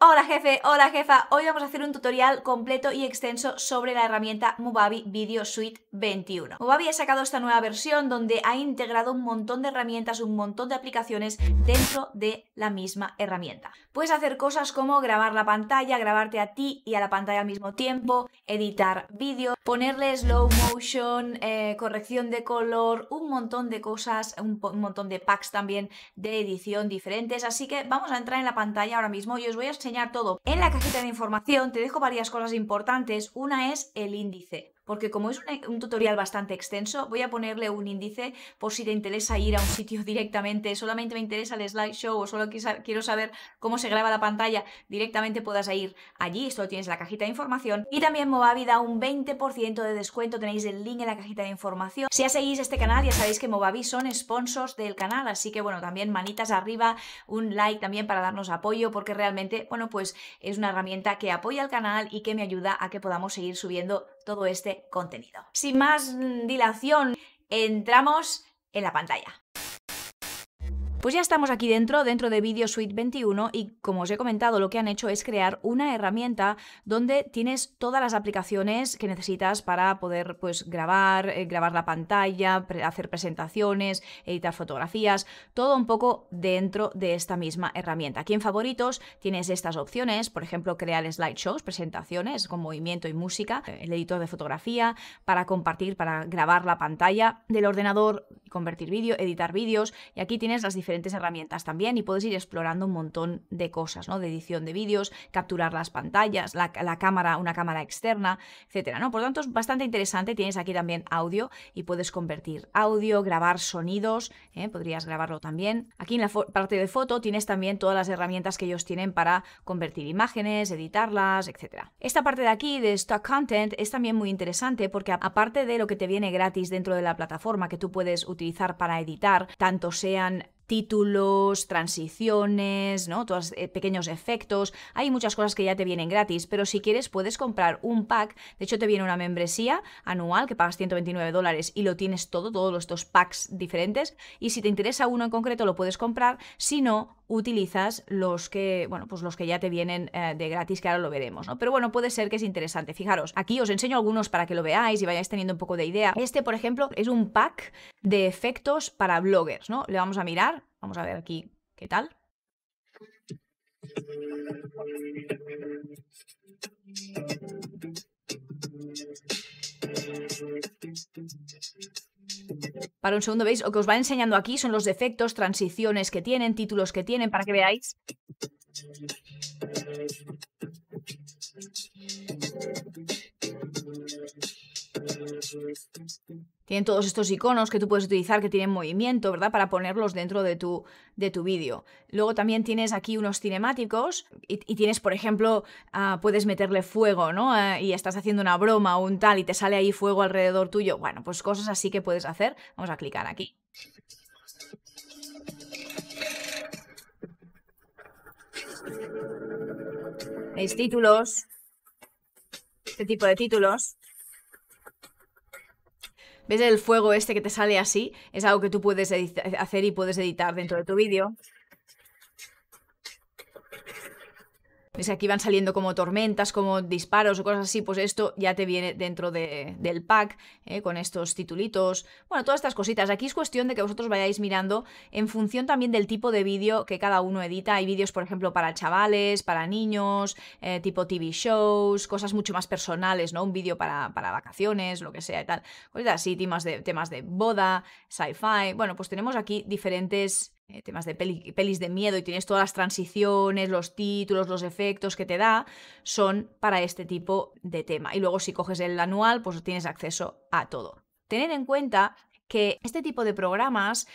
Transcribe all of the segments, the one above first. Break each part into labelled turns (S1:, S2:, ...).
S1: Hola jefe, hola jefa, hoy vamos a hacer un tutorial completo y extenso sobre la herramienta Movavi Video Suite 21. Movavi ha sacado esta nueva versión donde ha integrado un montón de herramientas, un montón de aplicaciones dentro de la misma herramienta. Puedes hacer cosas como grabar la pantalla, grabarte a ti y a la pantalla al mismo tiempo, editar vídeo ponerle slow motion, eh, corrección de color, un montón de cosas, un, montón de packs también de edición diferentes. Así que vamos a entrar en la pantalla ahora mismo y os voy a todo. En la cajita de información te dejo varias cosas importantes. Una es el índice porque como es e, un, tutorial bastante extenso, voy a ponerle un índice por si te interesa ir a un sitio directamente, solamente me interesa el slideshow o solo quiero saber cómo se graba la pantalla, directamente puedas ir allí, esto tienes en la cajita de información. Y también Movavi da un 20% de descuento, tenéis el link en la cajita de información. Si ya seguís este canal, ya sabéis que Movavi son sponsors del canal, así que bueno, también manitas arriba, un like también para darnos apoyo, porque realmente, bueno, pues es una herramienta que apoya al canal y que me ayuda a que podamos seguir subiendo todo este contenido. Sin más mm, dilación, entramos en la pantalla. Pues ya estamos aquí dentro, dentro de Video Suite 21 y como os he comentado lo que han hecho es crear una herramienta donde tienes todas las aplicaciones que necesitas para poder pues grabar, eh, grabar la pantalla, hacer presentaciones, editar fotografías, todo un poco dentro de esta misma herramienta. Aquí en favoritos tienes estas opciones, por ejemplo crear slideshows, presentaciones con movimiento y música, el editor de fotografía para compartir, para grabar la pantalla del ordenador, convertir vídeo, editar vídeos y aquí tienes las diferentes diferentes herramientas también y puedes ir explorando un montón de cosas, ¿no? De edición de vídeos, capturar las pantallas, la, cámara, una cámara externa, etcétera, ¿no? Por lo tanto, es bastante interesante. Tienes aquí también audio y puedes convertir audio, grabar sonidos, ¿eh? podrías grabarlo también. Aquí en la parte de foto tienes también todas las herramientas que ellos tienen para convertir imágenes, editarlas, etcétera. Esta parte de aquí de Stock Content es también muy interesante porque aparte de lo que te viene gratis dentro de la plataforma que tú puedes utilizar para editar, tanto sean títulos, transiciones, ¿no? Todos eh, pequeños efectos. Hay muchas cosas que ya te vienen gratis, pero si quieres puedes comprar un pack. De hecho, te viene una membresía anual que pagas 129 dólares y lo tienes todo, todos estos packs diferentes. Y si te interesa uno en concreto, lo puedes comprar. Si no, utilizas los que, bueno, pues los que ya te vienen eh, de gratis, que ahora lo veremos, ¿no? Pero bueno, puede ser que es interesante. Fijaros, aquí os enseño algunos para que lo veáis y vayáis teniendo un poco de idea. Este, por ejemplo, es un pack de efectos para bloggers, ¿no? Le vamos a mirar, vamos a ver aquí qué tal para un segundo, ¿veis? Lo que os va enseñando aquí son los defectos, transiciones que tienen, títulos que tienen, para que veáis. Tienen todos estos iconos que tú puedes utilizar que tienen movimiento, ¿verdad? Para ponerlos dentro de tu, de tu vídeo. Luego también tienes aquí unos cinemáticos y, tienes, por ejemplo, ah, puedes meterle fuego, ¿no? Ah, y estás haciendo una broma o un tal y te sale ahí fuego alrededor tuyo. Bueno, pues cosas así que puedes hacer. Vamos a clicar aquí. Veis títulos, este tipo de títulos. ¿Ves el fuego este que te sale así? Es algo que tú puedes hacer y puedes editar dentro de tu vídeo. Es aquí van saliendo como tormentas, como disparos o cosas así, pues esto ya te viene dentro del pack, eh, con estos titulitos, bueno, todas estas cositas. Aquí es cuestión de que vosotros vayáis mirando en función también del tipo de vídeo que cada uno edita. Hay vídeos, por ejemplo, para chavales, para niños, eh, tipo TV shows, cosas mucho más personales, ¿no? Un vídeo para, para vacaciones, lo que sea y tal. Cositas así, de, temas de boda, sci-fi. Bueno, pues tenemos aquí diferentes eh, temas de pelis de miedo y tienes todas las transiciones, los títulos, los efectos que te da, son para este tipo de tema. Y luego si coges el anual, pues tienes acceso a todo. Tener en cuenta que este tipo de programas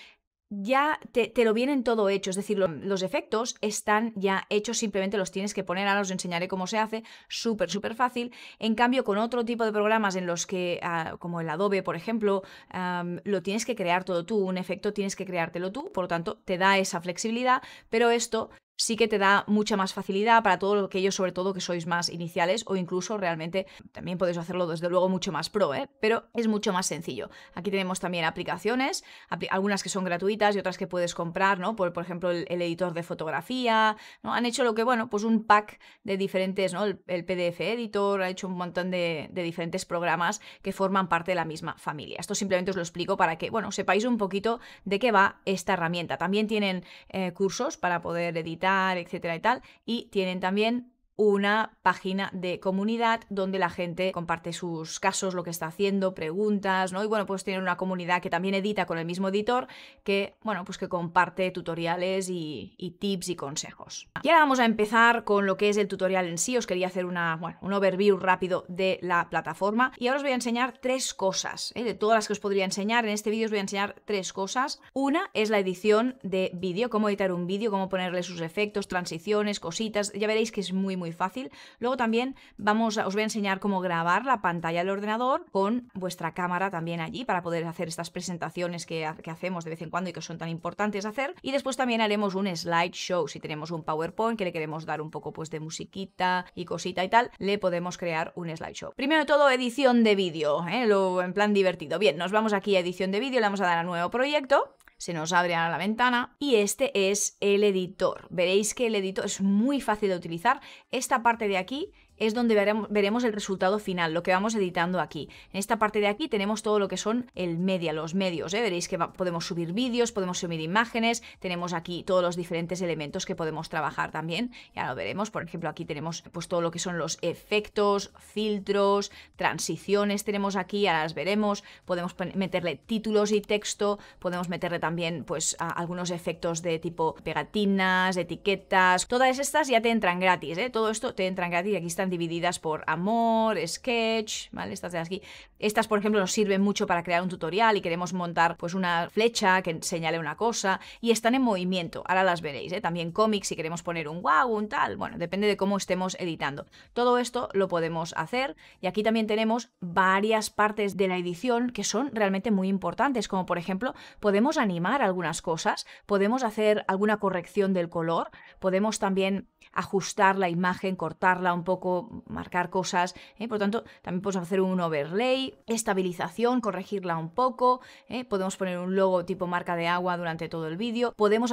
S1: ya te, lo vienen todo hecho, es decir, los efectos están ya hechos, simplemente los tienes que poner, ahora os enseñaré cómo se hace, súper, súper fácil. En cambio, con otro tipo de programas en los que, ah, como el Adobe, por ejemplo, lo tienes que crear todo tú, un efecto tienes que creártelo tú, por lo tanto, te da esa flexibilidad, pero esto sí que te da mucha más facilidad para todo aquellos, sobre todo que sois más iniciales o incluso realmente también podéis hacerlo desde luego mucho más pro, ¿eh? pero es mucho más sencillo. Aquí tenemos también aplicaciones, algunas que son gratuitas y otras que puedes comprar, ¿no? Por, por ejemplo, el, editor de fotografía, ¿no? Han hecho lo que, bueno, pues un pack de diferentes, ¿no? El, PDF Editor, ha hecho un montón de, de, diferentes programas que forman parte de la misma familia. Esto simplemente os lo explico para que, bueno, sepáis un poquito de qué va esta herramienta. También tienen eh, cursos para poder editar etcétera y tal. Y tienen también una página de comunidad donde la gente comparte sus casos, lo que está haciendo, preguntas, ¿no? Y bueno, pues tiene una comunidad que también edita con el mismo editor, que, bueno, pues que comparte tutoriales y, tips y consejos. Y ahora vamos a empezar con lo que es el tutorial en sí. Os quería hacer una, un overview rápido de la plataforma. Y ahora os voy a enseñar tres cosas, ¿eh? de todas las que os podría enseñar. En este vídeo os voy a enseñar tres cosas. Una es la edición de vídeo, cómo editar un vídeo, cómo ponerle sus efectos, transiciones, cositas. Ya veréis que es muy muy fácil. Luego también vamos, a, os voy a enseñar cómo grabar la pantalla del ordenador con vuestra cámara también allí para poder hacer estas presentaciones que, hacemos de vez en cuando y que son tan importantes hacer. Y después también haremos un slideshow. Si tenemos un PowerPoint que le queremos dar un poco pues de musiquita y cosita y tal, le podemos crear un slideshow. Primero de todo, edición de vídeo, ¿eh? en plan divertido. Bien, nos vamos aquí a edición de vídeo, le vamos a dar a nuevo proyecto se nos abre ahora la ventana y este es el editor. Veréis que el editor es muy fácil de utilizar. Esta parte de aquí es donde veremos el resultado final, lo que vamos editando aquí. En esta parte de aquí tenemos todo lo que son el media, los medios. ¿eh? Veréis que podemos subir vídeos, podemos subir imágenes, tenemos aquí todos los diferentes elementos que podemos trabajar también. Ya lo veremos, por ejemplo, aquí tenemos pues todo lo que son los efectos, filtros, transiciones tenemos aquí, ahora las veremos. Podemos meterle títulos y texto, podemos meterle también pues algunos efectos de tipo pegatinas, etiquetas, todas estas ya te entran gratis. ¿eh? Todo esto te entran gratis aquí está divididas por amor, sketch, ¿vale? Estas de aquí. Estas, por ejemplo, nos sirven mucho para crear un tutorial y queremos montar pues una flecha que señale una cosa y están en movimiento. Ahora las veréis, ¿eh? También cómics si queremos poner un wow, un tal. Bueno, depende de cómo estemos editando. Todo esto lo podemos hacer y aquí también tenemos varias partes de la edición que son realmente muy importantes, como por ejemplo, podemos animar algunas cosas, podemos hacer alguna corrección del color, podemos también ajustar la imagen, cortarla un poco marcar cosas. ¿eh? Por lo tanto, también podemos hacer un overlay, estabilización, corregirla un poco. ¿eh? Podemos poner un logo tipo marca de agua durante todo el vídeo. Podemos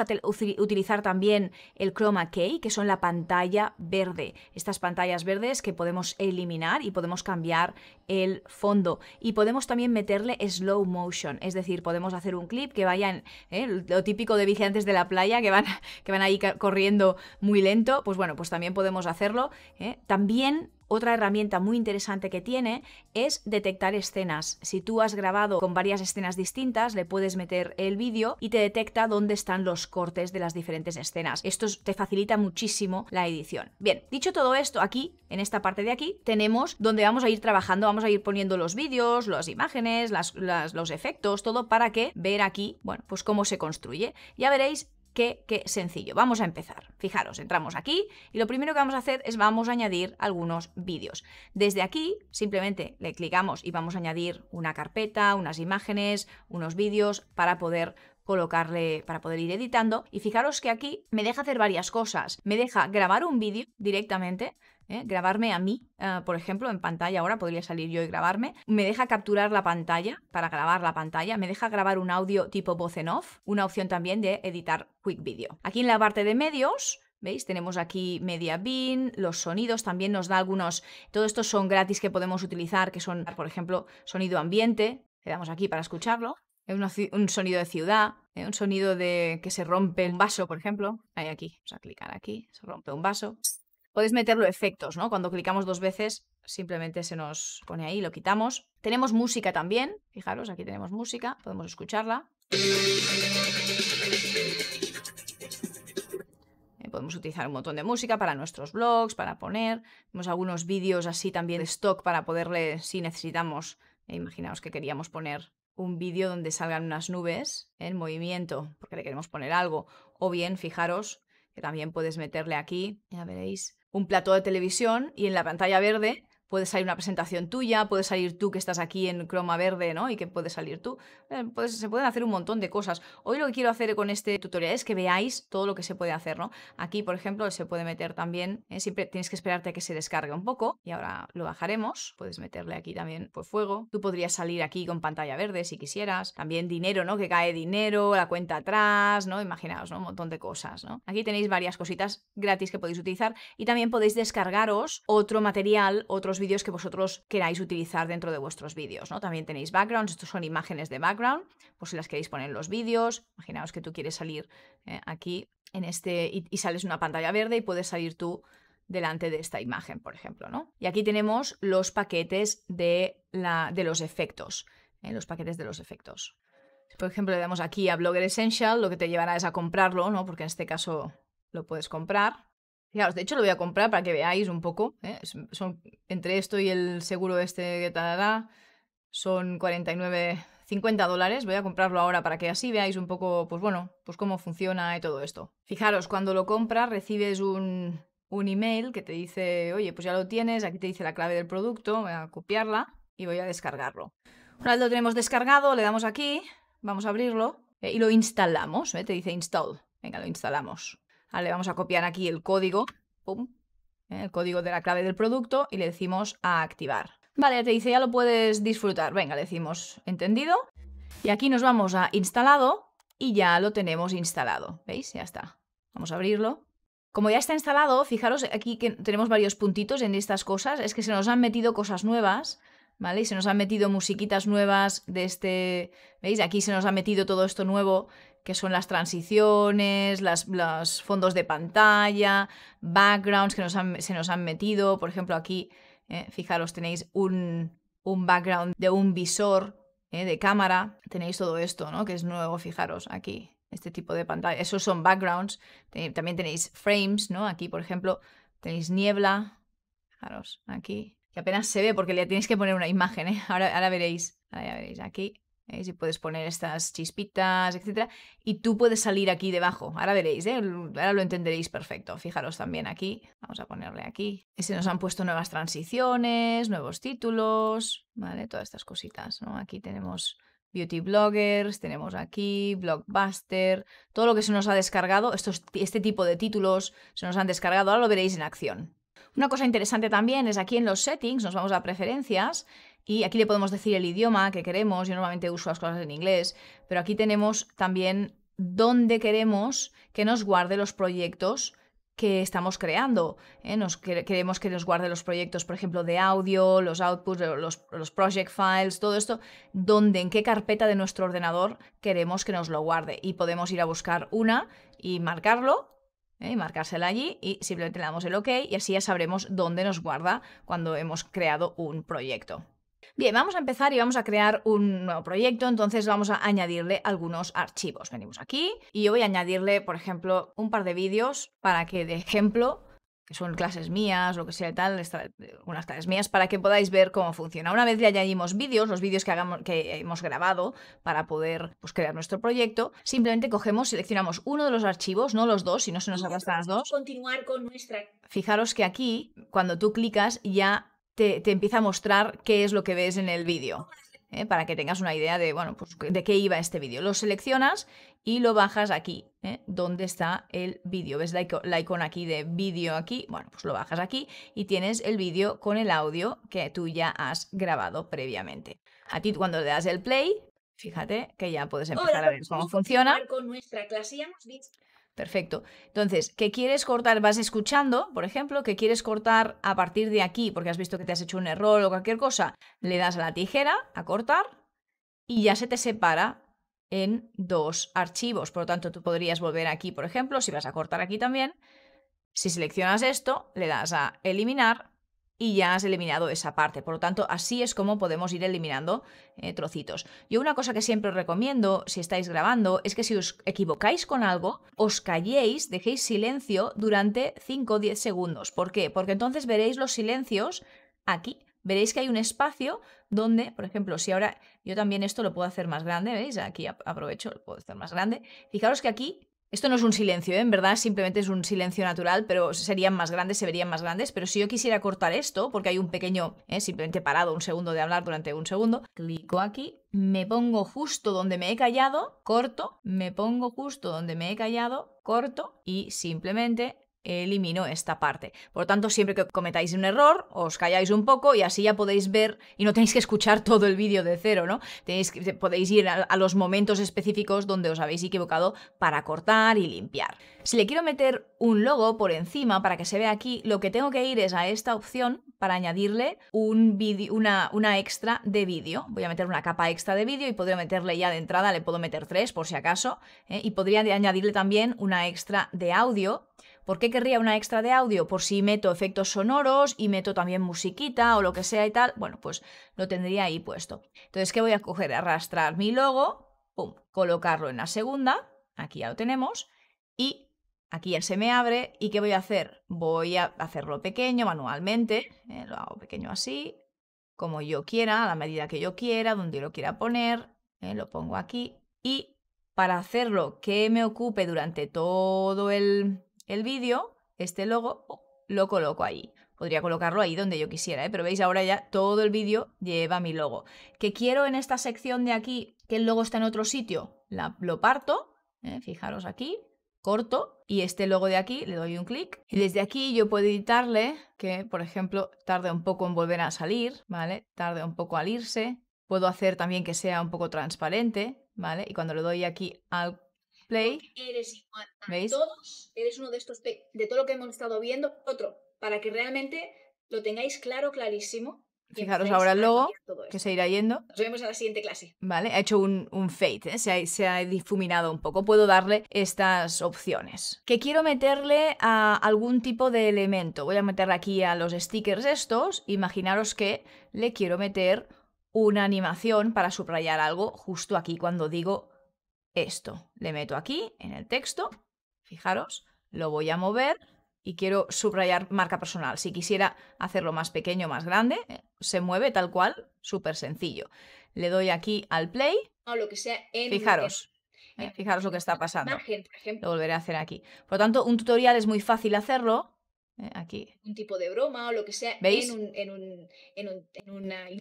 S1: utilizar también el chroma key, que son la pantalla verde. Estas pantallas verdes que podemos eliminar y podemos cambiar el fondo. Y podemos también meterle slow motion, es decir, podemos hacer un clip que vaya en ¿eh? lo típico de vigilantes de la playa, que van, que van ahí corriendo muy lento. Pues bueno, pues también podemos hacerlo. También otra herramienta muy interesante que tiene es detectar escenas. Si tú has grabado con varias escenas distintas, le puedes meter el vídeo y te detecta dónde están los cortes de las diferentes escenas. Esto te facilita muchísimo la edición. Bien, dicho todo esto, aquí, en esta parte de aquí, tenemos donde vamos a ir trabajando, vamos a ir poniendo los vídeos, las imágenes, los efectos, todo para que ver aquí, bueno, pues cómo se construye. Ya veréis Qué, sencillo. Vamos a empezar. Fijaros, entramos aquí y lo primero que vamos a hacer es vamos a añadir algunos vídeos. Desde aquí simplemente le clicamos y vamos a añadir una carpeta, unas imágenes, unos vídeos para poder colocarle para poder ir editando. Y fijaros que aquí me deja hacer varias cosas. Me deja grabar un vídeo directamente, ¿eh? Grabarme a mí, ah, por ejemplo, en pantalla, ahora podría salir yo y grabarme. Me deja capturar la pantalla para grabar la pantalla. Me deja grabar un audio tipo voz en off, una opción también de editar quick video. Aquí en la parte de medios ¿Veis? Tenemos aquí Media Bean, los sonidos, también nos da algunos, todos estos son gratis que podemos utilizar, que son, por ejemplo, sonido ambiente, le damos aquí para escucharlo, un sonido de ciudad, ¿eh? un sonido de que se rompe un vaso, por ejemplo, hay aquí, vamos a clicar aquí, se rompe un vaso, Podéis meterlo efectos, ¿no? Cuando clicamos dos veces, simplemente se nos pone ahí, lo quitamos. Tenemos música también, fijaros, aquí tenemos música, podemos escucharla. Eh, podemos utilizar un montón de música para nuestros blogs, para poner. Tenemos algunos vídeos así también de stock para poderle, si necesitamos, eh, imaginaos que queríamos poner un vídeo donde salgan unas nubes en movimiento, porque le queremos poner algo. O bien, fijaros que también puedes meterle aquí, ya veréis, un plato de televisión y en la pantalla verde puede salir una presentación tuya, puede salir tú que estás aquí en croma verde, ¿no? Y que puede salir tú. Eh, pues se pueden hacer un montón de cosas. Hoy lo que quiero hacer con este tutorial es que veáis todo lo que se puede hacer, ¿no? Aquí, por ejemplo, se puede meter también, eh, siempre tienes que esperarte a que se descargue un poco y ahora lo bajaremos. Puedes meterle aquí también pues, fuego. Tú podrías salir aquí con pantalla verde si quisieras. También dinero, ¿no? Que cae dinero, la cuenta atrás, ¿no? Imaginaos, ¿no? Un montón de cosas, ¿no? Aquí tenéis varias cositas gratis que podéis utilizar y también podéis descargaros otro material, otros vídeos que vosotros queráis utilizar dentro de vuestros vídeos, ¿no? También tenéis backgrounds, estos son imágenes de background, por si las queréis poner en los vídeos. Imaginaos que tú quieres salir eh, aquí en este y, sales una pantalla verde y puedes salir tú delante de esta imagen, por ejemplo, ¿no? Y aquí tenemos los paquetes de, la, de los efectos, eh, los paquetes de los efectos. por ejemplo, le damos aquí a Blogger Essential, lo que te llevará es a comprarlo, ¿no? Porque en este caso lo puedes comprar de hecho lo voy a comprar para que veáis un poco. ¿eh? Son, entre esto y el seguro este que da, son 49, 50 dólares. Voy a comprarlo ahora para que así veáis un poco, pues bueno, pues cómo funciona y todo esto. Fijaros, cuando lo compras recibes un, email que te dice, oye, pues ya lo tienes, aquí te dice la clave del producto, voy a copiarla y voy a descargarlo. Una vez lo tenemos descargado, le damos aquí, vamos a abrirlo eh, y lo instalamos. ¿eh? Te dice install. Venga, lo instalamos le vamos a copiar aquí el código, ¿eh? el código de la clave del producto y le decimos a activar. Vale, ya te dice, ya lo puedes disfrutar. Venga, le decimos entendido. Y aquí nos vamos a instalado y ya lo tenemos instalado. ¿Veis? Ya está. Vamos a abrirlo. Como ya está instalado, fijaros aquí que tenemos varios puntitos en estas cosas, es que se nos han metido cosas nuevas, ¿vale? se nos han metido musiquitas nuevas de este, ¿veis? Aquí se nos ha metido todo esto nuevo que son las transiciones, los fondos de pantalla, backgrounds que se nos han metido. Por ejemplo, aquí, eh, fijaros, tenéis un, background de un visor eh, de cámara. Tenéis todo esto, ¿no? Que es nuevo, fijaros, aquí, este tipo de pantalla. Esos son backgrounds. también tenéis frames, ¿no? Aquí, por ejemplo, tenéis niebla. Fijaros, aquí. Que apenas se ve porque le tenéis que poner una imagen, ¿eh? Ahora, ahora veréis. Ahora veréis. Aquí y eh, si puedes poner estas chispitas, etcétera, Y tú puedes salir aquí debajo. Ahora veréis, ¿eh? ahora lo entenderéis perfecto. Fijaros también aquí, vamos a ponerle aquí. se nos han puesto nuevas transiciones, nuevos títulos, ¿vale? Todas estas cositas, ¿no? Aquí tenemos beauty bloggers, tenemos aquí blockbuster, todo lo que se nos ha descargado, este tipo de títulos se nos han descargado, ahora lo veréis en acción. Una cosa interesante también es aquí en los settings, nos vamos a preferencias y aquí le podemos decir el idioma que queremos. Yo normalmente uso las cosas en inglés, pero aquí tenemos también dónde queremos que nos guarde los proyectos que estamos creando. ¿eh? Nos queremos que nos guarde los proyectos, por ejemplo, de audio, los outputs, los, project files, todo esto, dónde, en qué carpeta de nuestro ordenador queremos que nos lo guarde. Y podemos ir a buscar una y marcarlo. ¿eh? Y marcársela allí y simplemente le damos el OK y así ya sabremos dónde nos guarda cuando hemos creado un proyecto. Bien, vamos a empezar y vamos a crear un nuevo proyecto, entonces vamos a añadirle algunos archivos. Venimos aquí y yo voy a añadirle, por ejemplo, un par de vídeos para que, de ejemplo, que son clases mías, lo que sea y tal, unas clases mías, para que podáis ver cómo funciona. Una vez le añadimos vídeos, los vídeos que, hagamos, que hemos grabado para poder pues, crear nuestro proyecto, simplemente cogemos, seleccionamos uno de los archivos, no los dos, si no se nos arrastran los dos. Continuar con nuestra... Fijaros que aquí, cuando tú clicas, ya te, empieza a mostrar qué es lo que ves en el vídeo. ¿eh? Para que tengas una idea de, bueno, pues, de qué iba este vídeo. Lo seleccionas y lo bajas aquí, ¿eh? donde está el vídeo. ¿Ves la, icono aquí de vídeo aquí? Bueno, pues lo bajas aquí y tienes el vídeo con el audio que tú ya has grabado previamente. A ti cuando le das el play, fíjate que ya puedes empezar a ver cómo funciona. Con nuestra clase hemos Perfecto. Entonces, ¿qué quieres cortar? Vas escuchando, por ejemplo, ¿qué quieres cortar a partir de aquí, porque has visto que te has hecho un error o cualquier cosa. Le das a la tijera a cortar y ya se te separa en dos archivos. Por lo tanto, tú podrías volver aquí, por ejemplo, si vas a cortar aquí también. Si seleccionas esto, le das a eliminar y ya has eliminado esa parte. Por lo tanto, así es como podemos ir eliminando eh, trocitos. Yo una cosa que siempre os recomiendo si estáis grabando es que si os equivocáis con algo, os calléis, dejéis silencio durante 5 o 10 segundos. ¿Por qué? Porque entonces veréis los silencios aquí. Veréis que hay un espacio donde, por ejemplo, si ahora yo también esto lo puedo hacer más grande, ¿veis? Aquí aprovecho, lo puedo hacer más grande. Fijaros que aquí esto no es un silencio, ¿eh? en verdad, simplemente es un silencio natural, pero serían más grandes, se verían más grandes. Pero si yo quisiera cortar esto, porque hay un pequeño, ¿eh? simplemente parado un segundo de hablar durante un segundo, clico aquí, me pongo justo donde me he callado, corto, me pongo justo donde me he callado, corto y simplemente elimino esta parte. Por lo tanto, siempre que cometáis un error, os calláis un poco y así ya podéis ver y no tenéis que escuchar todo el vídeo de cero, ¿no? Tenéis podéis ir a, los momentos específicos donde os habéis equivocado para cortar y limpiar. Si le quiero meter un logo por encima para que se vea aquí, lo que tengo que ir es a esta opción para añadirle un una, una extra de vídeo. Voy a meter una capa extra de vídeo y podría meterle ya de entrada, le puedo meter tres por si acaso, ¿eh? y podría añadirle también una extra de audio ¿Por qué querría una extra de audio? Por pues si meto efectos sonoros y meto también musiquita o lo que sea y tal, bueno, pues lo tendría ahí puesto. Entonces, ¿qué voy a coger? Arrastrar mi logo, pum, colocarlo en la segunda, aquí ya lo tenemos, y aquí ya se me abre. ¿Y qué voy a hacer? Voy a hacerlo pequeño manualmente, eh, lo hago pequeño así, como yo quiera, a la medida que yo quiera, donde yo lo quiera poner, eh, lo pongo aquí, y para hacerlo que me ocupe durante todo el el vídeo, este logo, lo coloco ahí. Podría colocarlo ahí donde yo quisiera, ¿eh? pero veis ahora ya todo el vídeo lleva mi logo. ¿Que quiero en esta sección de aquí que el logo está en otro sitio? lo parto, ¿eh? fijaros aquí, corto y este logo de aquí le doy un clic y desde aquí yo puedo editarle que, por ejemplo, tarde un poco en volver a salir, ¿vale? Tarde un poco al irse. Puedo hacer también que sea un poco transparente, ¿vale? Y cuando le doy aquí al eres igual todos, eres uno de estos, de todo lo que hemos estado viendo, otro, para que realmente lo tengáis claro, clarísimo. Fijaros ahora luego logo que se irá yendo. Nos vemos en la siguiente clase. Vale, ha hecho un, un fade, ¿eh? se, ha, se, ha, difuminado un poco. Puedo darle estas opciones. Que quiero meterle a algún tipo de elemento. Voy a meter aquí a los stickers estos. Imaginaros que le quiero meter una animación para subrayar algo justo aquí cuando digo esto. Le meto aquí en el texto, fijaros, lo voy a mover y quiero subrayar marca personal. Si quisiera hacerlo más pequeño o más grande, eh, se mueve tal cual, súper sencillo. Le doy aquí al play. lo que Fijaros. Eh, fijaros lo que está pasando. Lo volveré a hacer aquí. Por tanto, un tutorial es muy fácil hacerlo eh, aquí. Un tipo de broma o lo que sea. ¿Veis? En,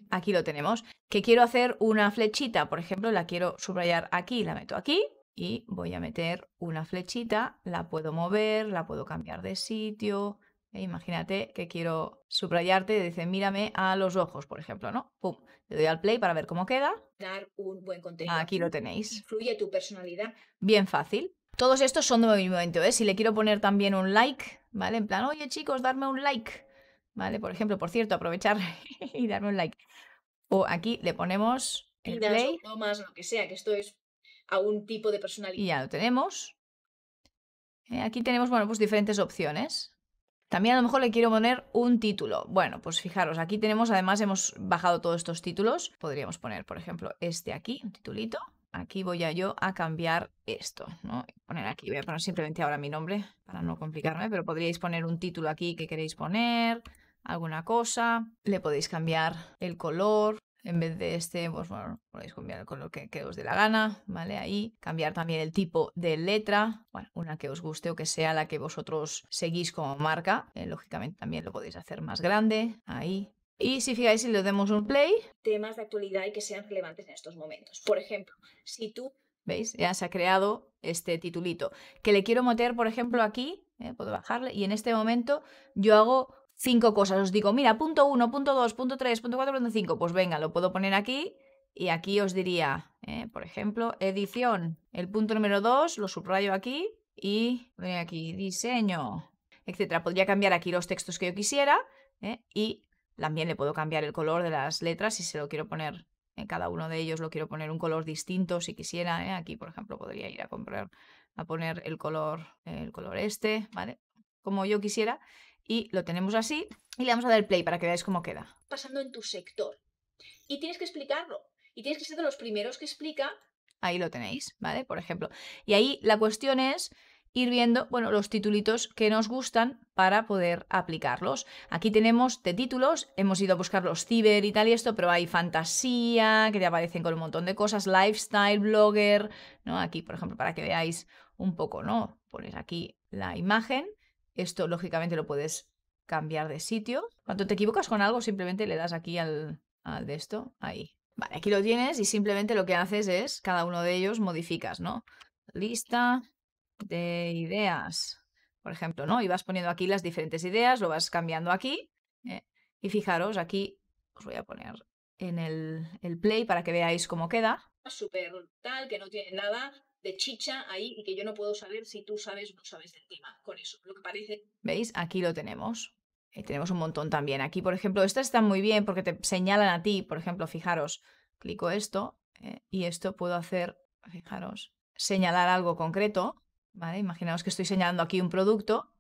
S1: Aquí lo tenemos. Que quiero hacer una flechita, por ejemplo, la quiero subrayar aquí, la meto aquí y voy a meter una flechita, la puedo mover, la puedo cambiar de sitio. E imagínate que quiero subrayarte y dice, mírame a los ojos, por ejemplo, ¿no? Pum, le doy al play para ver cómo queda. Dar un buen contenido. Aquí lo tenéis. fluye tu personalidad. Bien fácil. Todos estos son de movimiento, ¿eh? Si le quiero poner también un like, ¿vale? En plan, oye chicos, darme un like, ¿vale? Por ejemplo, por cierto, aprovechar y darme un like. O aquí le ponemos el y play. O lo que sea, que esto es algún tipo de personalidad. Y ya lo tenemos. Eh, aquí tenemos, bueno, pues diferentes opciones. También a lo mejor le quiero poner un título. Bueno, pues fijaros, aquí tenemos, además hemos bajado todos estos títulos. Podríamos poner, por ejemplo, este aquí, un titulito aquí voy a yo a cambiar esto, ¿no? Poner aquí, voy a poner simplemente ahora mi nombre para no complicarme, pero podríais poner un título aquí que queréis poner, alguna cosa, le podéis cambiar el color. En vez de este, pues bueno, podéis cambiar el color que, que os dé la gana, ¿vale? Ahí, cambiar también el tipo de letra, bueno, una que os guste o que sea la que vosotros seguís como marca, eh, lógicamente también lo podéis hacer más grande, ahí, y si fijáis, si le demos un play. Temas de actualidad y que sean relevantes en estos momentos. Por ejemplo, si tú. ¿Veis? Ya se ha creado este titulito. Que le quiero meter, por ejemplo, aquí. Eh, puedo bajarle. Y en este momento yo hago cinco cosas. Os digo, mira, punto uno, punto dos, punto tres, punto cuatro, punto cinco. Pues venga, lo puedo poner aquí. Y aquí os diría, eh, por ejemplo, edición. El punto número dos lo subrayo aquí. Y aquí, diseño, etcétera. Podría cambiar aquí los textos que yo quisiera. Eh, y también le puedo cambiar el color de las letras si se lo quiero poner. En eh, cada uno de ellos lo quiero poner un color distinto si quisiera. ¿eh? Aquí, por ejemplo, podría ir a comprar a poner el color, el color este, ¿vale? Como yo quisiera. Y lo tenemos así. Y le vamos a dar play para que veáis cómo queda. Pasando en tu sector. Y tienes que explicarlo. Y tienes que ser de los primeros que explica. Ahí lo tenéis, ¿vale? Por ejemplo. Y ahí la cuestión es ir viendo, bueno, los titulitos que nos gustan para poder aplicarlos. Aquí tenemos de títulos, hemos ido a buscar los ciber y tal y esto, pero hay fantasía, que te aparecen con un montón de cosas, lifestyle, blogger, ¿no? Aquí, por ejemplo, para que veáis un poco, ¿no? Pones aquí la imagen, esto lógicamente lo puedes cambiar de sitio. Cuando te equivocas con algo, simplemente le das aquí al, al de esto, ahí. Vale, aquí lo tienes y simplemente lo que haces es, cada uno de ellos modificas, ¿no? Lista, de ideas, por ejemplo, ¿no? Y vas poniendo aquí las diferentes ideas, lo vas cambiando aquí. Eh, y fijaros, aquí os voy a poner en el, play para que veáis cómo queda. Súper tal, que no tiene nada de chicha ahí y que yo no puedo saber si tú sabes o no sabes del tema con eso. Lo que parece. ¿Veis? Aquí lo tenemos. Y eh, tenemos un montón también. Aquí, por ejemplo, estas están muy bien porque te señalan a ti. Por ejemplo, fijaros, clico esto eh, y esto puedo hacer, fijaros, señalar algo concreto. Imaginaos que estoy señalando aquí un producto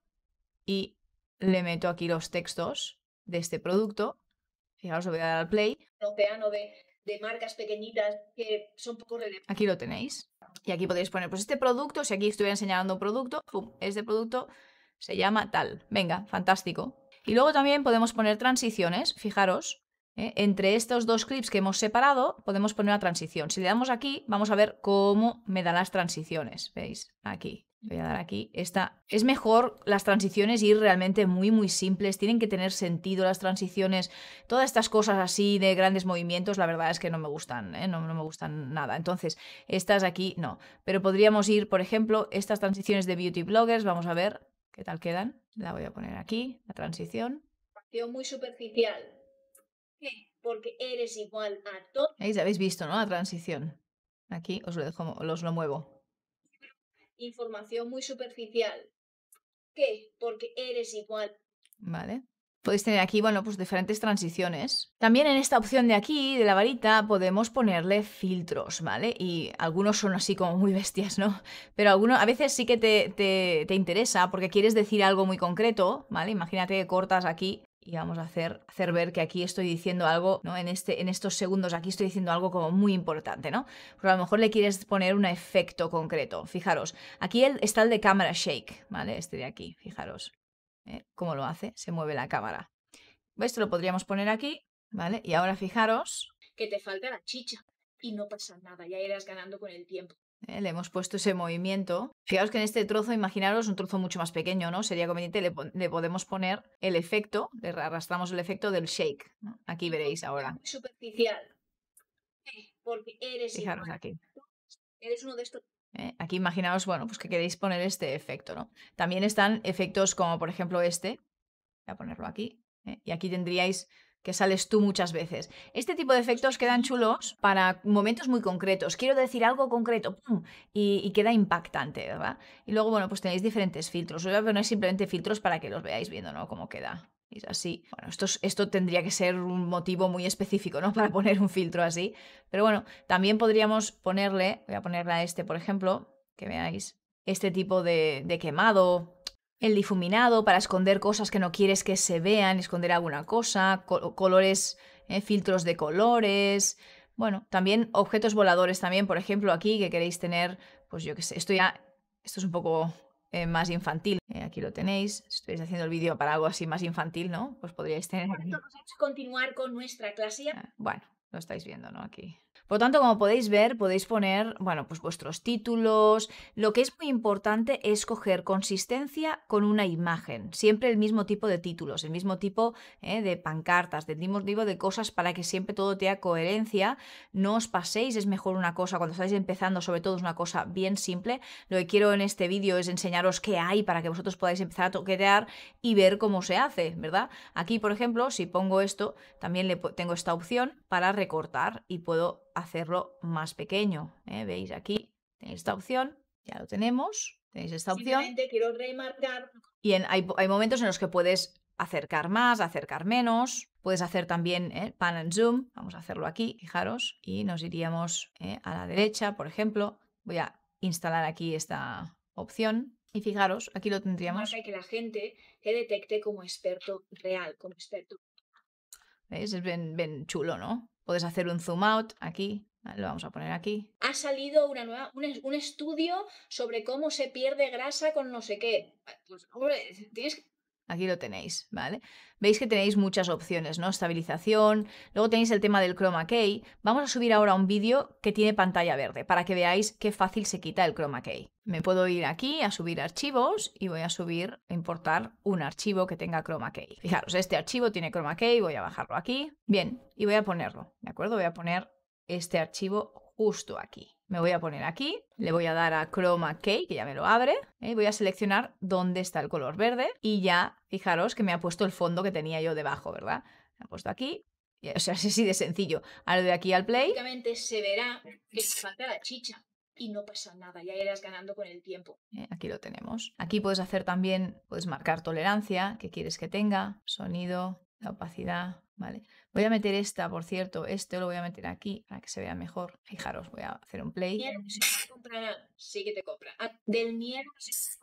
S1: y le meto aquí los textos de este producto. Fijaos, lo voy a dar al play. Océano de, marcas pequeñitas que son poco relevantes. Aquí lo tenéis. Y aquí podéis poner, pues este producto, si aquí estuviera enseñando un producto, este producto se llama tal. Venga, fantástico. Y luego también podemos poner transiciones. Fijaros, ¿eh? Entre estos dos clips que hemos separado, podemos poner una transición. Si le damos aquí, vamos a ver cómo me dan las transiciones. ¿Veis? Aquí. Voy a dar aquí. Esta. Es mejor las transiciones ir realmente muy, muy simples. Tienen que tener sentido las transiciones. Todas estas cosas así de grandes movimientos, la verdad es que no me gustan, ¿eh? no, no, me gustan nada. Entonces, estas aquí no. Pero podríamos ir, por ejemplo, estas transiciones de Beauty Bloggers. Vamos a ver qué tal quedan. La voy a poner aquí, la transición. Muy superficial porque eres igual a todo. Ahí ya habéis visto, ¿no? La transición. Aquí os lo dejo, lo muevo. Información muy superficial. ¿Qué? Porque eres igual. Vale. Podéis tener aquí, bueno, pues diferentes transiciones. También en esta opción de aquí, de la varita, podemos ponerle filtros, ¿vale? Y algunos son así como muy bestias, ¿no? Pero algunos, a veces sí que te, te, te interesa porque quieres decir algo muy concreto, ¿vale? Imagínate que cortas aquí y vamos a hacer, hacer ver que aquí estoy diciendo algo, ¿no? En, este, en estos segundos aquí estoy diciendo algo como muy importante, ¿no? Pero a lo mejor le quieres poner un efecto concreto. Fijaros, aquí está el de cámara shake, ¿vale? Este de aquí, fijaros. ¿eh? ¿Cómo lo hace? Se mueve la cámara. Esto lo podríamos poner aquí, ¿vale? Y ahora fijaros... Que te falta la chicha y no pasa nada, ya irás ganando con el tiempo. ¿eh? le hemos puesto ese movimiento. Fijaos que en este trozo, imaginaros un trozo mucho más pequeño, ¿no? Sería conveniente, le, podemos poner el efecto, le arrastramos el efecto del shake. Aquí veréis ahora. Superficial. porque eres... Fijaros aquí. Eres uno de estos ¿Eh? Aquí imaginaos, bueno, pues que queréis poner este efecto, ¿no? También están efectos como por ejemplo este, voy a ponerlo aquí, ¿eh? y aquí tendríais que sales tú muchas veces. Este tipo de efectos quedan chulos para momentos muy concretos. Quiero decir algo concreto Y, queda impactante, ¿verdad? Y luego, bueno, pues tenéis diferentes filtros. Os voy a poner simplemente filtros para que los veáis viendo, ¿no? Cómo queda. Es así. Bueno, esto, esto tendría que ser un motivo muy específico, ¿no? Para poner un filtro así. Pero bueno, también podríamos ponerle, voy a ponerle a este, por ejemplo, que veáis, este tipo de, de quemado, el difuminado para esconder cosas que no quieres que se vean, esconder alguna cosa, colores, eh, filtros de colores. Bueno, también objetos voladores también, por ejemplo, aquí que queréis tener, pues yo qué sé, esto ya, esto es un poco eh, más infantil. Eh, aquí lo tenéis. Si estáis haciendo el vídeo para algo así más infantil, ¿no? Pues podríais tener. continuar con nuestra clase. Ah, bueno, lo estáis viendo, ¿no? Aquí por lo tanto, como podéis ver, podéis poner, bueno, pues vuestros títulos. Lo que es muy importante es coger consistencia con una imagen. Siempre el mismo tipo de títulos, el mismo tipo eh, de pancartas, del mismo tipo de cosas para que siempre todo tenga coherencia. No os paséis, es mejor una cosa. Cuando estáis empezando, sobre todo, es una cosa bien simple. Lo que quiero en este vídeo es enseñaros qué hay para que vosotros podáis empezar a toquetear y ver cómo se hace, ¿verdad? Aquí, por ejemplo, si pongo esto, también le tengo esta opción para recortar y puedo hacerlo más pequeño. ¿eh? Veis aquí, tenéis esta opción, ya lo tenemos, tenéis esta opción. Y hay, momentos en los que puedes acercar más, acercar menos. Puedes hacer también ¿eh? pan and zoom. Vamos a hacerlo aquí, fijaros. Y nos iríamos ¿eh? a la derecha, por ejemplo. Voy a instalar aquí esta opción. Y fijaros, aquí lo tendríamos. que la gente se detecte como experto real, como experto ¿Veis? Es bien, chulo, ¿no? Puedes hacer un zoom out aquí, ah, lo vamos a poner aquí. Ha salido una nueva, un, estudio sobre cómo se pierde grasa con no sé qué. Pues, hombre, tienes, Aquí lo tenéis, ¿vale? Veis que tenéis muchas opciones, ¿no? Estabilización, luego tenéis el tema del chroma key. Vamos a subir ahora un vídeo que tiene pantalla verde para que veáis qué fácil se quita el chroma key. Me puedo ir aquí a subir archivos y voy a subir, importar un archivo que tenga chroma key. Fijaros, este archivo tiene chroma key, voy a bajarlo aquí. Bien, y voy a ponerlo, ¿de acuerdo? Voy a poner este archivo justo aquí. Me voy a poner aquí, le voy a dar a Chroma Key, que ya me lo abre, y eh, voy a seleccionar dónde está el color verde y ya fijaros que me ha puesto el fondo que tenía yo debajo, ¿verdad? Me ha puesto aquí, o sea, es así de sencillo. Ahora de aquí al play. Básicamente se verá que falta la chicha y no pasa nada, ya irás ganando con el tiempo. Eh, aquí lo tenemos. Aquí puedes hacer también, puedes marcar tolerancia que quieres que tenga, sonido, la opacidad, ¿vale? Voy a meter esta, por cierto, este lo voy a meter aquí para que se vea mejor. Fijaros, voy a hacer un play. compra. Ah, del miedo pues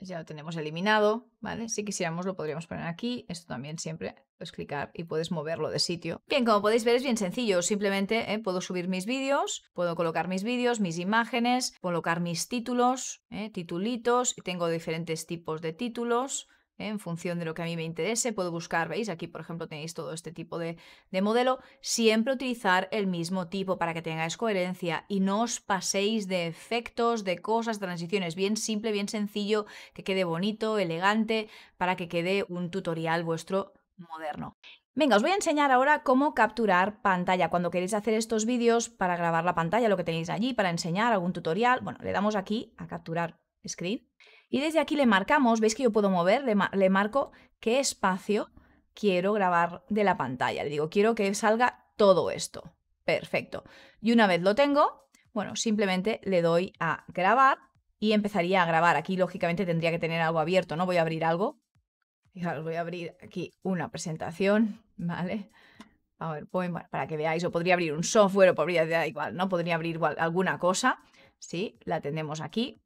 S1: Ya lo tenemos eliminado, ¿vale? Si quisiéramos lo podríamos poner aquí. Esto también siempre puedes clicar y puedes moverlo de sitio. Bien, como podéis ver es bien sencillo. Simplemente ¿eh? puedo subir mis vídeos, puedo colocar mis vídeos, mis imágenes, colocar mis títulos, ¿eh? titulitos. Tengo diferentes tipos de títulos en función de lo que a mí me interese, puedo buscar, veis, aquí por ejemplo tenéis todo este tipo de, modelo, siempre utilizar el mismo tipo para que tengáis coherencia y no os paséis de efectos, de cosas, transiciones, bien simple, bien sencillo, que quede bonito, elegante, para que quede un tutorial vuestro moderno. Venga, os voy a enseñar ahora cómo capturar pantalla. Cuando queréis hacer estos vídeos para grabar la pantalla, lo que tenéis allí, para enseñar algún tutorial, bueno, le damos aquí a capturar screen y desde aquí le marcamos, veis que yo puedo mover, le, marco qué espacio quiero grabar de la pantalla. Le digo, quiero que salga todo esto. Perfecto. Y una vez lo tengo, bueno, simplemente le doy a grabar y empezaría a grabar. Aquí, lógicamente, tendría que tener algo abierto, ¿no? Voy a abrir algo. voy a abrir aquí una presentación, ¿vale? para que veáis, o podría abrir un software, o podría, da igual, ¿no? Podría abrir alguna cosa, ¿sí? La tenemos aquí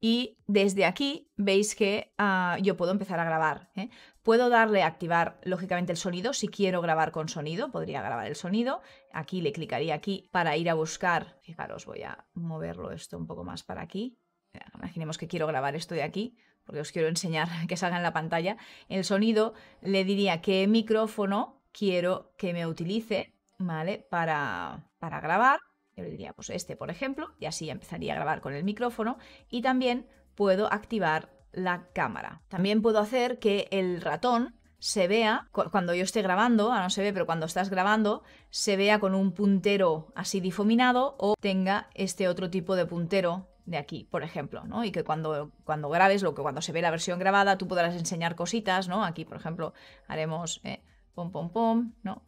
S1: y desde aquí veis que ah, yo puedo empezar a grabar. ¿eh? Puedo darle a activar, lógicamente, el sonido. Si quiero grabar con sonido, podría grabar el sonido. Aquí le clicaría aquí para ir a buscar. Fijaros, voy a moverlo esto un poco más para aquí. Eh, imaginemos que quiero grabar esto de aquí, porque os quiero enseñar que salga en la pantalla. El sonido le diría qué micrófono quiero que me utilice, ¿vale? Para, para grabar yo le diría pues este, por ejemplo, y así empezaría a grabar con el micrófono y también puedo activar la cámara. También puedo hacer que el ratón se vea, cuando yo esté grabando, ahora no se ve, pero cuando estás grabando, se vea con un puntero así difuminado o tenga este otro tipo de puntero de aquí, por ejemplo, ¿no? Y que cuando, cuando grabes, lo que cuando se ve la versión grabada, tú podrás enseñar cositas, ¿no? Aquí, por ejemplo, haremos eh, pom pom pom, ¿no?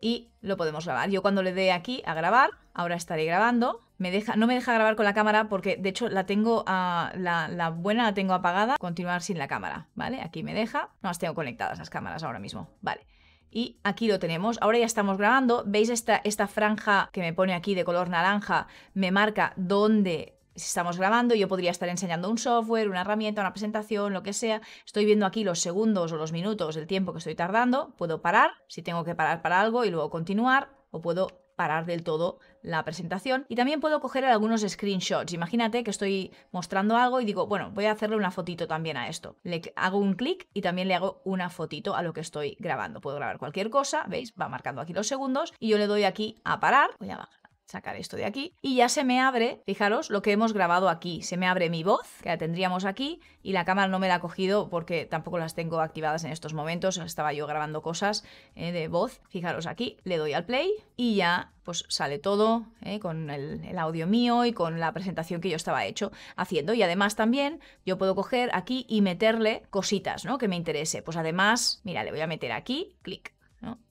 S1: y lo podemos grabar. Yo cuando le dé aquí a grabar, ahora estaré grabando. Me deja, no me deja grabar con la cámara porque de hecho la tengo, ah, a la, buena la tengo apagada. Continuar sin la cámara, ¿vale? Aquí me deja. No las tengo conectadas las cámaras ahora mismo, vale. Y aquí lo tenemos, ahora ya estamos grabando, veis esta, esta franja que me pone aquí de color naranja, me marca dónde si estamos grabando, yo podría estar enseñando un software, una herramienta, una presentación, lo que sea. Estoy viendo aquí los segundos o los minutos, del tiempo que estoy tardando. Puedo parar si tengo que parar para algo y luego continuar o puedo parar del todo la presentación. Y también puedo coger algunos screenshots. Imagínate que estoy mostrando algo y digo, bueno, voy a hacerle una fotito también a esto. Le hago un clic y también le hago una fotito a lo que estoy grabando. Puedo grabar cualquier cosa, ¿veis? Va marcando aquí los segundos y yo le doy aquí a parar. Voy a bajar sacar esto de aquí y ya se me abre, fijaros, lo que hemos grabado aquí. Se me abre mi voz, que la tendríamos aquí, y la cámara no me la ha cogido porque tampoco las tengo activadas en estos momentos, estaba yo grabando cosas eh, de voz. Fijaros aquí, le doy al play y ya pues sale todo eh, con el, audio mío y con la presentación que yo estaba hecho haciendo. Y además también yo puedo coger aquí y meterle cositas, ¿no? Que me interese. Pues además, mira, le voy a meter aquí, clic.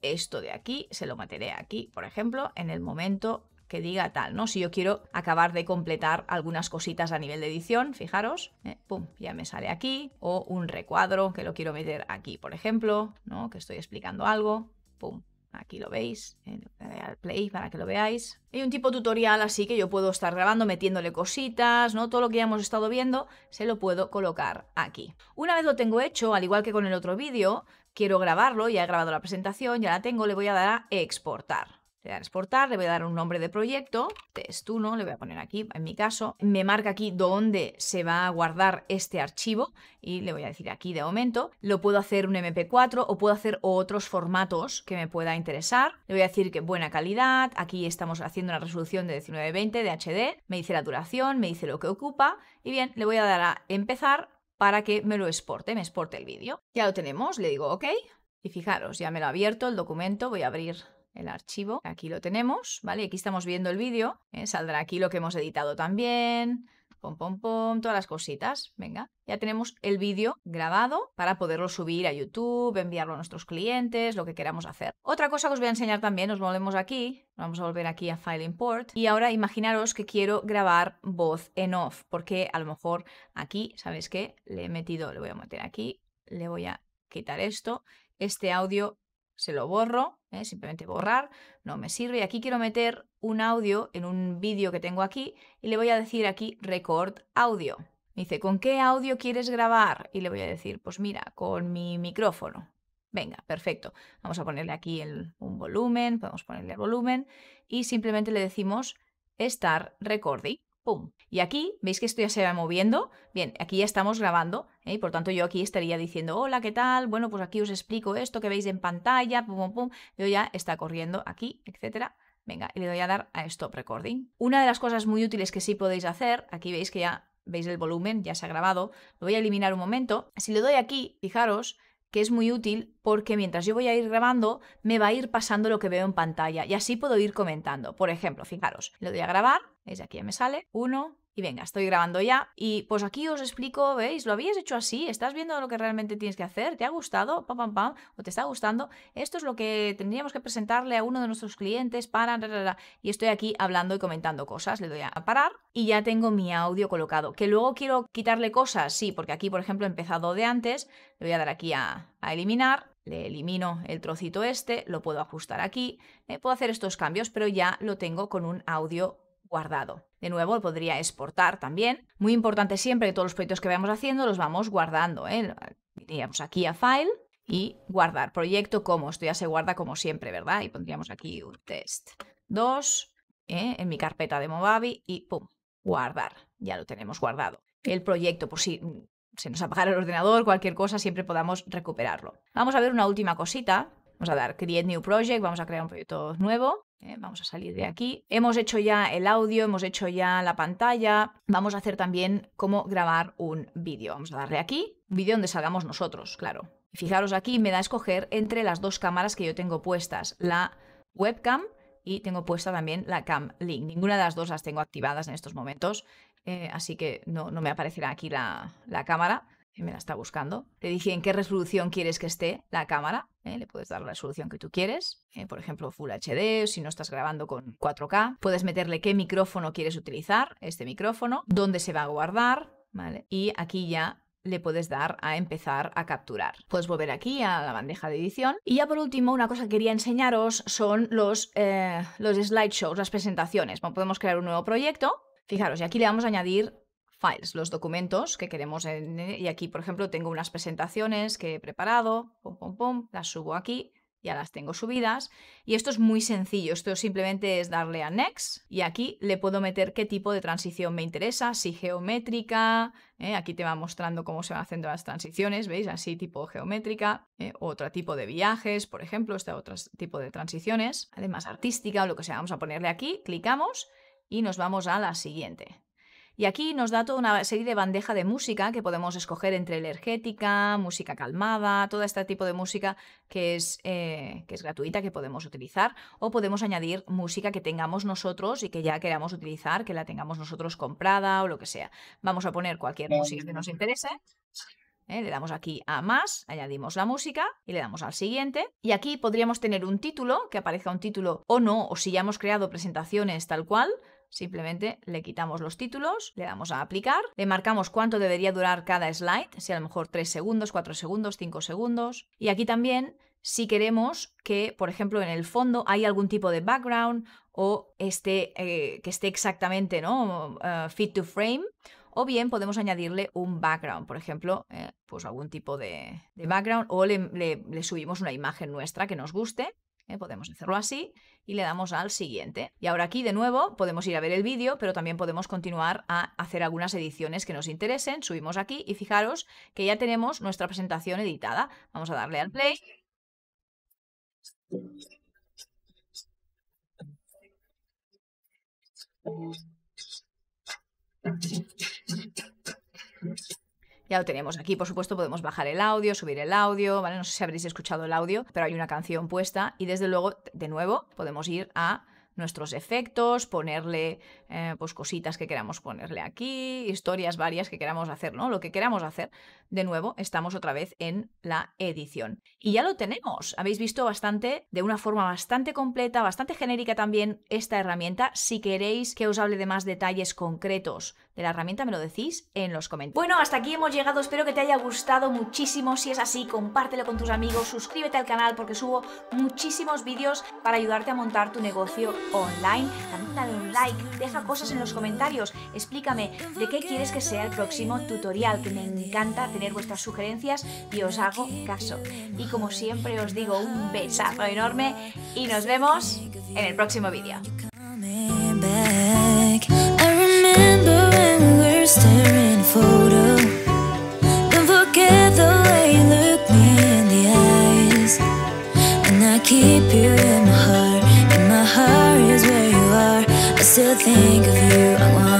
S1: Esto de aquí se lo meteré aquí, por ejemplo, en el momento que diga tal, ¿no? Si yo quiero acabar de completar algunas cositas a nivel de edición, fijaros, eh, pum, ya me sale aquí, o un recuadro que lo quiero meter aquí, por ejemplo, ¿no? Que estoy explicando algo, pum, aquí lo veis, eh, al play para que lo veáis. Hay un tipo tutorial así que yo puedo estar grabando, metiéndole cositas, ¿no? Todo lo que ya hemos estado viendo, se lo puedo colocar aquí. Una vez lo tengo hecho, al igual que con el otro vídeo, quiero grabarlo, ya he grabado la presentación, ya la tengo, le voy a dar a exportar. Le voy a exportar, le voy a dar un nombre de proyecto, test 1, le voy a poner aquí, en mi caso. Me marca aquí dónde se va a guardar este archivo y le voy a decir aquí de momento. Lo puedo hacer un MP4 o puedo hacer otros formatos que me pueda interesar. Le voy a decir que buena calidad, aquí estamos haciendo una resolución de 1920 de HD, me dice la duración, me dice lo que ocupa y bien, le voy a dar a empezar para que me lo exporte, me exporte el vídeo. Ya lo tenemos, le digo OK y fijaros, ya me lo ha abierto el documento, voy a abrir el archivo. Aquí lo tenemos, ¿vale? Aquí estamos viendo el vídeo. ¿eh? Saldrá aquí lo que hemos editado también. Pom, pom, pom, todas las cositas. Venga, ya tenemos el vídeo grabado para poderlo subir a YouTube, enviarlo a nuestros clientes, lo que queramos hacer. Otra cosa que os voy a enseñar también, nos volvemos aquí, vamos a volver aquí a File Import y ahora imaginaros que quiero grabar voz en off, porque a lo mejor aquí, ¿sabes qué? Le he metido, le voy a meter aquí, le voy a quitar esto, este audio se lo borro ¿eh? Simplemente borrar, no me sirve. Y aquí quiero meter un audio en un vídeo que tengo aquí y le voy a decir aquí record audio. Me dice, ¿con qué audio quieres grabar? Y le voy a decir, pues mira, con mi micrófono. Venga, perfecto. Vamos a ponerle aquí un volumen, podemos ponerle el volumen y simplemente le decimos start recording. ¡Pum! Y aquí, ¿veis que esto ya se va moviendo? Bien, aquí ya estamos grabando, y ¿eh? por tanto yo aquí estaría diciendo, hola, ¿qué tal? Bueno, pues aquí os explico esto que veis en pantalla, pum, pum, pum. Yo ya está corriendo aquí, etcétera. Venga, y le doy a dar a Stop Recording. Una de las cosas muy útiles que sí podéis hacer, aquí veis que ya veis el volumen, ya se ha grabado, lo voy a eliminar un momento. Si le doy aquí, fijaros, que es muy útil porque mientras yo voy a ir grabando, me va a ir pasando lo que veo en pantalla y así puedo ir comentando. Por ejemplo, fijaros, le doy a grabar, veis aquí ya me sale, 1, venga, estoy grabando ya. Y pues aquí os explico, ¿veis? ¿Lo habéis hecho así? ¿Estás viendo lo que realmente tienes que hacer? ¿Te ha gustado? ¿Pam, pam, pam? ¿O te está gustando? Esto es lo que tendríamos que presentarle a uno de nuestros clientes para... Y estoy aquí hablando y comentando cosas. Le doy a parar y ya tengo mi audio colocado. Que luego quiero quitarle cosas, sí, porque aquí, por ejemplo, he empezado de antes. Le voy a dar aquí a, eliminar le elimino el trocito este, lo puedo ajustar aquí, eh, puedo hacer estos cambios, pero ya lo tengo con un audio guardado. De nuevo, podría exportar también. Muy importante siempre que todos los proyectos que vayamos haciendo los vamos guardando. ¿eh? Iríamos aquí a File y guardar. Proyecto como. Esto ya se guarda como siempre, ¿verdad? Y pondríamos aquí un test 2 ¿eh? en mi carpeta de Movavi y ¡pum! Guardar. Ya lo tenemos guardado. El proyecto, por si mm, se nos apagara el ordenador, cualquier cosa, siempre podamos recuperarlo. Vamos a ver una última cosita. Vamos a dar Create New Project, vamos a crear un proyecto nuevo. ¿eh? Vamos a salir de aquí. Hemos hecho ya el audio, hemos hecho ya la pantalla. Vamos a hacer también cómo grabar un vídeo. Vamos a darle aquí, un vídeo donde salgamos nosotros, claro. Fijaros aquí, me da a escoger entre las dos cámaras que yo tengo puestas, la webcam y tengo puesta también la cam link. Ninguna de las dos las tengo activadas en estos momentos, eh, así que no, me aparecerá aquí la cámara me la está buscando. Le dije en qué resolución quieres que esté la cámara. Eh, le puedes dar la resolución que tú quieres, eh, por ejemplo Full HD, si no estás grabando con 4K. Puedes meterle qué micrófono quieres utilizar, este micrófono, dónde se va a guardar, ¿vale? Y aquí ya le puedes dar a empezar a capturar. Puedes volver aquí a la bandeja de edición. Y ya por último, una cosa que quería enseñaros son los, eh, los slideshows, las presentaciones. podemos crear un nuevo proyecto. Fijaros, y aquí le vamos a añadir files, los documentos que queremos. E-, y aquí, por ejemplo, tengo unas presentaciones que he preparado, las subo aquí, ya las tengo subidas. Y esto es muy sencillo, esto simplemente es darle a Next y aquí le puedo meter qué tipo de transición me interesa, si geométrica, ¿eh? aquí te va mostrando cómo se van haciendo las transiciones, ¿veis? Así tipo geométrica, ¿eh? otro tipo de viajes, por ejemplo, este otro tipo de transiciones, además artística o lo que sea. Vamos a ponerle aquí, clicamos y nos vamos a la siguiente. Y aquí nos da toda una serie de bandeja de música que podemos escoger entre energética, música calmada, todo este tipo de música que es, eh, que es gratuita, que podemos utilizar, o podemos añadir música que tengamos nosotros y que ya queramos utilizar, que la tengamos nosotros comprada o lo que sea. Vamos a poner cualquier música que nos interese. ¿eh? Le damos aquí a más, añadimos la música y le damos al siguiente. Y aquí podríamos tener un título, que aparezca un título o no, o si ya hemos creado presentaciones tal cual, simplemente le quitamos los títulos, le damos a aplicar, le marcamos cuánto debería durar cada slide, si a lo mejor 3 segundos, 4 segundos, 5 segundos. Y aquí también si queremos que, por ejemplo, en el fondo hay algún tipo de background o esté, eh, que esté exactamente ¿no? Eh, fit to frame, o bien podemos añadirle un background, por ejemplo, eh, pues algún tipo de, background, o le subimos una imagen nuestra que nos guste. Eh, podemos hacerlo así y le damos al siguiente. Y ahora aquí de nuevo podemos ir a ver el vídeo, pero también podemos continuar a hacer algunas ediciones que nos interesen. Subimos aquí y fijaros que ya tenemos nuestra presentación editada. Vamos a darle al play. Ya lo tenemos aquí, por supuesto podemos bajar el audio, subir el audio, ¿vale? No sé si habréis escuchado el audio, pero hay una canción puesta y desde luego, de nuevo, podemos ir a nuestros efectos, ponerle eh, pues cositas que queramos ponerle aquí, historias varias que queramos hacer, ¿no? Lo que queramos hacer. De nuevo, estamos otra vez en la edición. Y ya lo tenemos. Habéis visto bastante, de una forma bastante completa, bastante genérica también, esta herramienta. Si queréis que os hable de más detalles concretos la herramienta me lo decís en los comentarios. Bueno, hasta aquí hemos llegado, espero que te haya gustado muchísimo, si es así compártelo con tus amigos, suscríbete al canal porque subo muchísimos vídeos para ayudarte a montar tu negocio online. También dale un like, deja cosas en los comentarios, explícame de qué quieres que sea el próximo tutorial, que me encanta tener vuestras sugerencias y os hago caso. Y como siempre os digo un besazo enorme y nos vemos en el próximo vídeo. keep you in my heart, and my heart is where you are. I still think of you. I want.